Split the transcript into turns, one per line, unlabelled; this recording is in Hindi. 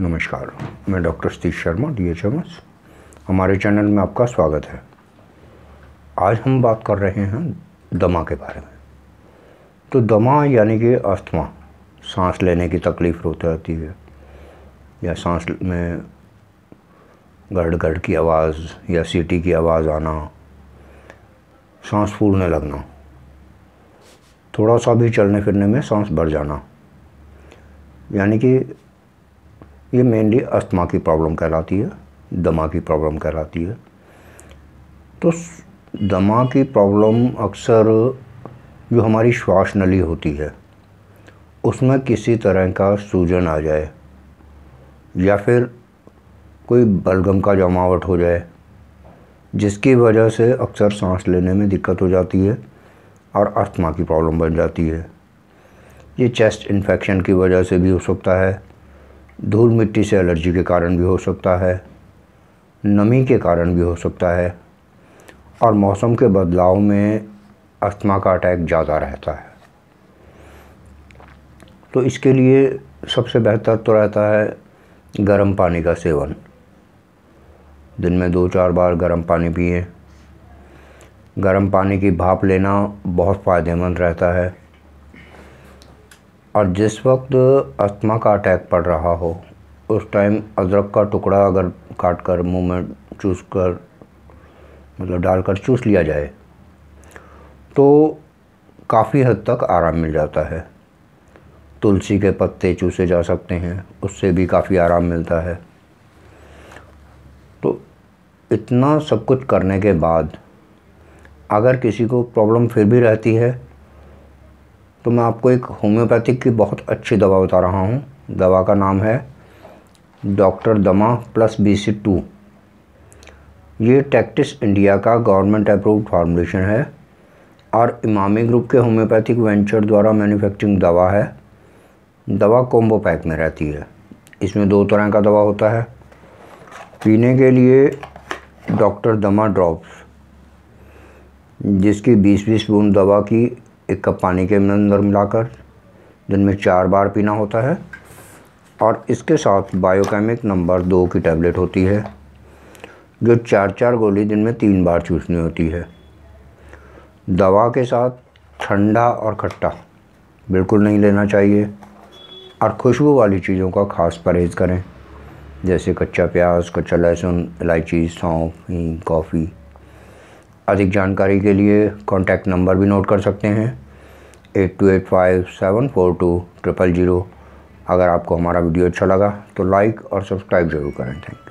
नमस्कार मैं doctor Satish Sharma D H हमारे चैनल में आपका स्वागत है आज हम बात कर रहे हैं दमा के बारे में तो दमा यानी कि अस्थमा सांस लेने की तकलीफ़ रोते रहती है या सांस में गड़ गड़ की आवाज़ या सीटी की आवाज़ आना सांस फूलने लगना थोड़ा सा भी चलने फिरने में सांस बढ़ जाना यानी कि ये मेनली अस्थमा की प्रॉब्लम कहलाती है दमा की प्रॉब्लम कहलाती है तो दमा की प्रॉब्लम अक्सर जो हमारी श्वास नली होती है उसमें किसी तरह का सूजन आ जाए या फिर कोई बलगम का जमावट हो जाए जिसकी वजह से अक्सर सांस लेने में दिक्कत हो जाती है और अस्थमा की प्रॉब्लम बन जाती है ये चेस्ट इन्फेक्शन की वजह से भी हो सकता है धूल मिट्टी से एलर्जी के कारण भी हो सकता है नमी के कारण भी हो सकता है और मौसम के बदलाव में अस्थमा का अटैक ज़्यादा रहता है तो इसके लिए सबसे बेहतर तो रहता है गर्म पानी का सेवन दिन में दो चार बार गर्म पानी पिए गर्म पानी की भाप लेना बहुत फ़ायदेमंद रहता है और जिस वक्त अस्थमा का अटैक पड़ रहा हो उस टाइम अदरक का टुकड़ा अगर काट कर मुँह में चूस कर मतलब डालकर चूस लिया जाए तो काफ़ी हद तक आराम मिल जाता है तुलसी के पत्ते चूसे जा सकते हैं उससे भी काफ़ी आराम मिलता है तो इतना सब कुछ करने के बाद अगर किसी को प्रॉब्लम फिर भी रहती है तो मैं आपको एक होम्योपैथिक की बहुत अच्छी दवा बता रहा हूँ दवा का नाम है doctor Dama plus B C two ये टैक्टिस इंडिया का गवर्नमेंट अप्रूव्ड फार्मूलेशन है और इमामी ग्रुप के होम्योपैथिक वेंचर द्वारा मैन्युफैक्चरिंग दवा है दवा कॉम्बो पैक में रहती है इसमें दो तरह का दवा होता है पीने के लिए डॉक्टर दमा ड्रॉप्स जिसकी 20-20 बूंद दवा की एक कप पानी के अंदर मिलाकर दिन में चार बार पीना होता है और इसके साथ बायोकेमिक नंबर दो की टैबलेट होती है जो चार चार गोली दिन में तीन बार चूसनी होती है दवा के साथ ठंडा और खट्टा बिल्कुल नहीं लेना चाहिए और खुशबू वाली चीज़ों का खास परहेज़ करें जैसे कच्चा प्याज कच्चा लहसुन इलायची सौंफ हींग कॉफ़ी अधिक जानकारी के लिए कॉन्टैक्ट नंबर भी नोट कर सकते हैं eight two eight five seven four two triple zero अगर आपको हमारा वीडियो अच्छा लगा तो लाइक और सब्सक्राइब ज़रूर करें थैंक